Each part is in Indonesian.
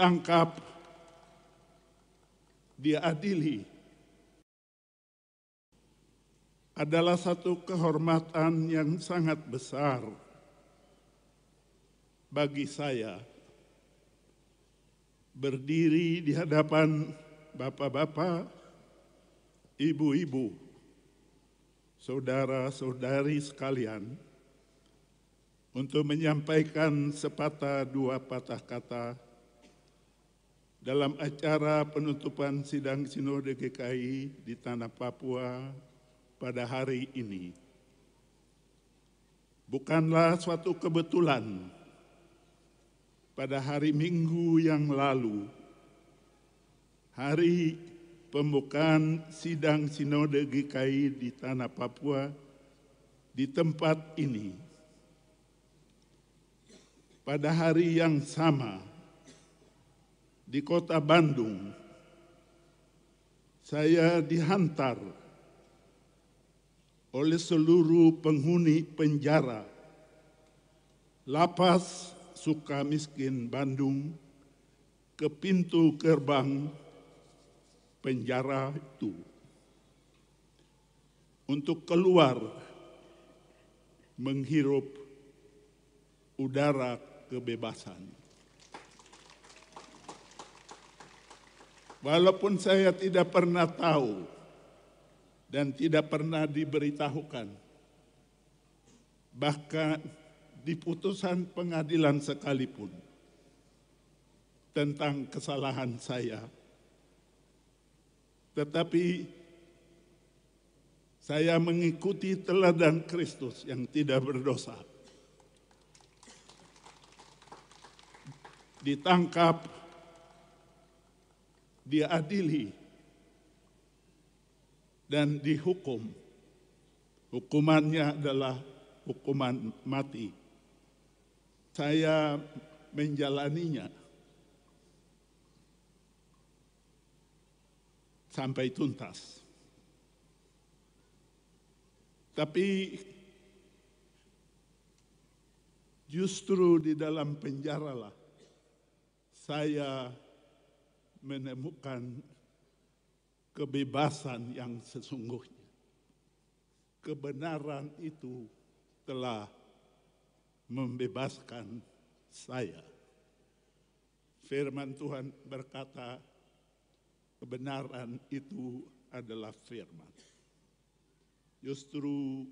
ditangkap, dia adili. Adalah satu kehormatan yang sangat besar bagi saya berdiri di hadapan bapak-bapak, ibu-ibu, saudara-saudari sekalian untuk menyampaikan sepatah dua patah kata dalam acara penutupan sidang Sinode GKI di Tanah Papua pada hari ini. Bukanlah suatu kebetulan pada hari Minggu yang lalu, hari pembukaan sidang Sinode GKI di Tanah Papua di tempat ini. Pada hari yang sama, di kota Bandung, saya dihantar oleh seluruh penghuni penjara Lapas Suka Miskin Bandung ke pintu gerbang penjara itu untuk keluar menghirup udara kebebasan. Walaupun saya tidak pernah tahu dan tidak pernah diberitahukan. Bahkan di putusan pengadilan sekalipun tentang kesalahan saya. Tetapi saya mengikuti teladan Kristus yang tidak berdosa. Ditangkap dia adili dan dihukum. Hukumannya adalah hukuman mati. Saya menjalaninya sampai tuntas. Tapi justru di dalam penjara lah saya menemukan kebebasan yang sesungguhnya. Kebenaran itu telah membebaskan saya. Firman Tuhan berkata, kebenaran itu adalah firman. Justru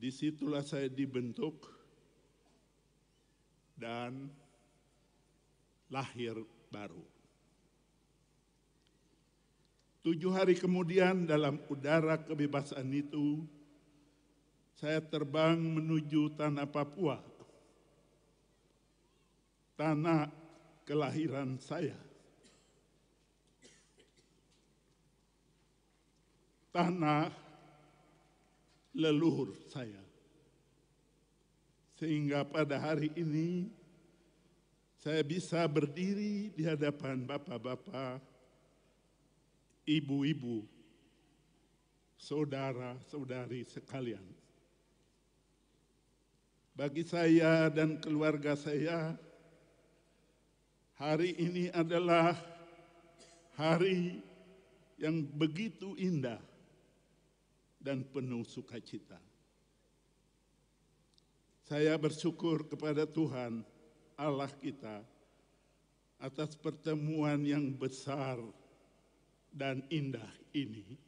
disitulah saya dibentuk dan lahir baru. Tujuh hari kemudian dalam udara kebebasan itu, saya terbang menuju tanah Papua, tanah kelahiran saya. tanah leluhur saya. Sehingga pada hari ini saya bisa berdiri di hadapan bapak-bapak, ibu-ibu, saudara-saudari sekalian. Bagi saya dan keluarga saya, hari ini adalah hari yang begitu indah dan penuh sukacita. Saya bersyukur kepada Tuhan Allah kita atas pertemuan yang besar dan indah ini.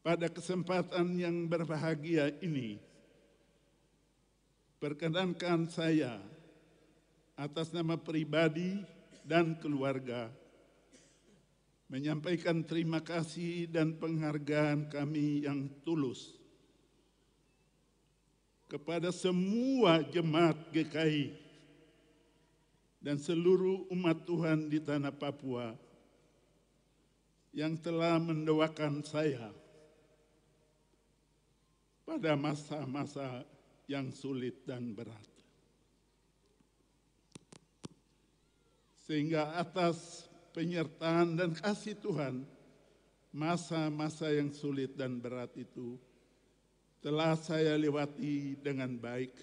Pada kesempatan yang berbahagia ini, perkenankan saya atas nama pribadi dan keluarga menyampaikan terima kasih dan penghargaan kami yang tulus kepada semua jemaat GKI dan seluruh umat Tuhan di tanah Papua yang telah mendoakan saya pada masa-masa yang sulit dan berat. Sehingga atas penyertaan dan kasih Tuhan, masa-masa yang sulit dan berat itu telah saya lewati dengan baik.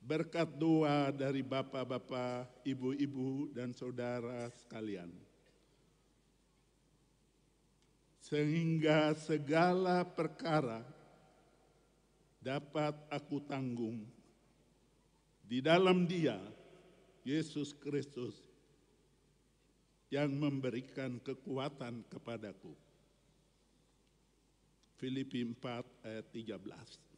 Berkat doa dari bapak-bapak, ibu-ibu, dan saudara sekalian. Sehingga segala perkara dapat aku tanggung di dalam dia, Yesus Kristus, yang memberikan kekuatan kepadaku. Filipi 4 ayat 13.